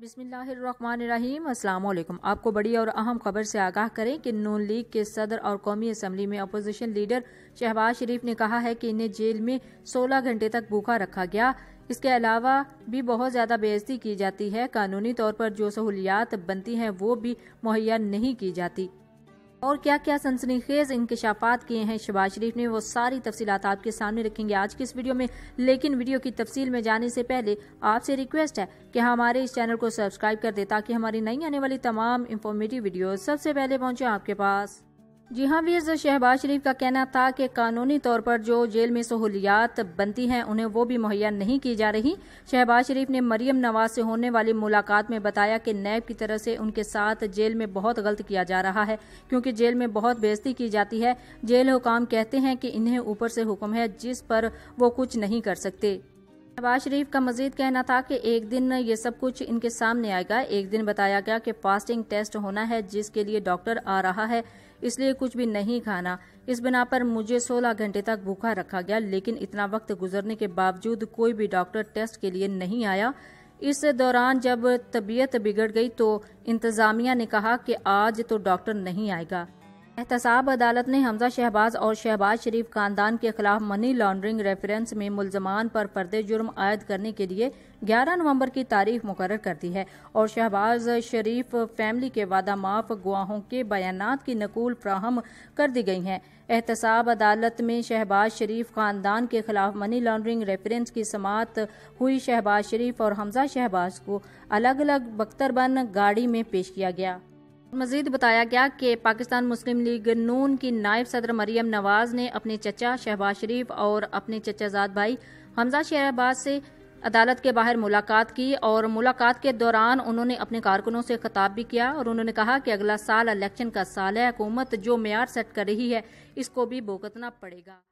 बिसमीम अल्लाम आपको बड़ी और अहम खबर से आगाह करें कि नून लीग के सदर और कौमी असम्बली में अपोजिशन लीडर शहबाज शरीफ ने कहा है कि इन्हें जेल में 16 घंटे तक भूखा रखा गया इसके अलावा भी बहुत ज़्यादा बेइज्जती की जाती है कानूनी तौर पर जो सहूलियात बनती हैं वो भी मुहैया नहीं की जाती और क्या क्या सनसनीखेज इंकशाफात किए हैं शबाज शरीफ ने वो सारी तफसीत आपके सामने रखेंगे आज की इस वीडियो में लेकिन वीडियो की तफसील में जाने से पहले आपसे रिक्वेस्ट है कि हमारे इस चैनल को सब्सक्राइब कर दे ताकि हमारी नई आने वाली तमाम इन्फॉर्मेटिव वीडियो सबसे पहले पहुँचे आपके पास जी हाँ वीर शहबाज शरीफ का कहना था कि कानूनी तौर पर जो जेल में सहूलियात बनती हैं उन्हें वो भी मुहैया नहीं की जा रही शहबाज शरीफ ने मरियम नवाज से होने वाली मुलाकात में बताया कि नैब की तरफ से उनके साथ जेल में बहुत गलत किया जा रहा है क्योंकि जेल में बहुत बेजती की जाती है जेल हुकाम कहते हैं कि इन्हें ऊपर से हुक्म है जिस पर वो कुछ नहीं कर सकते नवाज शरीफ का मजीद कहना था कि एक दिन ये सब कुछ इनके सामने आएगा एक दिन बताया गया कि फास्टिंग टेस्ट होना है जिसके लिए डॉक्टर आ रहा है इसलिए कुछ भी नहीं खाना इस बिना पर मुझे 16 घंटे तक भूखा रखा गया लेकिन इतना वक्त गुजरने के बावजूद कोई भी डॉक्टर टेस्ट के लिए नहीं आया इस दौरान जब तबीयत बिगड़ गई तो इंतज़ामिया ने कहा कि आज तो डॉक्टर नहीं आएगा एहतसाब अदालत ने हमजा शहबाज और शहबाज शरीफ खानदान के खिलाफ मनी लॉन्ड्रिंग रेफरेंस में मुलजमान पर पर्दे जुर्म आयद करने के लिए 11 नवंबर की तारीख मुकर कर दी है और शहबाज शरीफ फैमिली के वादा माफ गुआहों के बयान की नकूल फ्राहम कर दी गई हैं एहतसाब अदालत में शहबाज शरीफ खानदान के खिलाफ मनी लॉन्ड्रिंग रेफरेंस की समात हुई शहबाज शरीफ और हमजा शहबाज को अलग अलग बख्तरबंद गाड़ी में पेश किया गया मजीद बताया गया कि पाकिस्तान मुस्लिम लीग नून की नायब सदर मरियम नवाज ने अपने चचा शहबाज शरीफ और अपने चचाजाद भाई हमजा शहबाज से अदालत के बाहर मुलाकात की और मुलाकात के दौरान उन्होंने अपने कारकुनों से खताब भी किया और उन्होंने कहा कि अगला साल इलेक्शन का साल है हुकूमत जो मैार सेट कर रही है इसको भी भुगतना पड़ेगा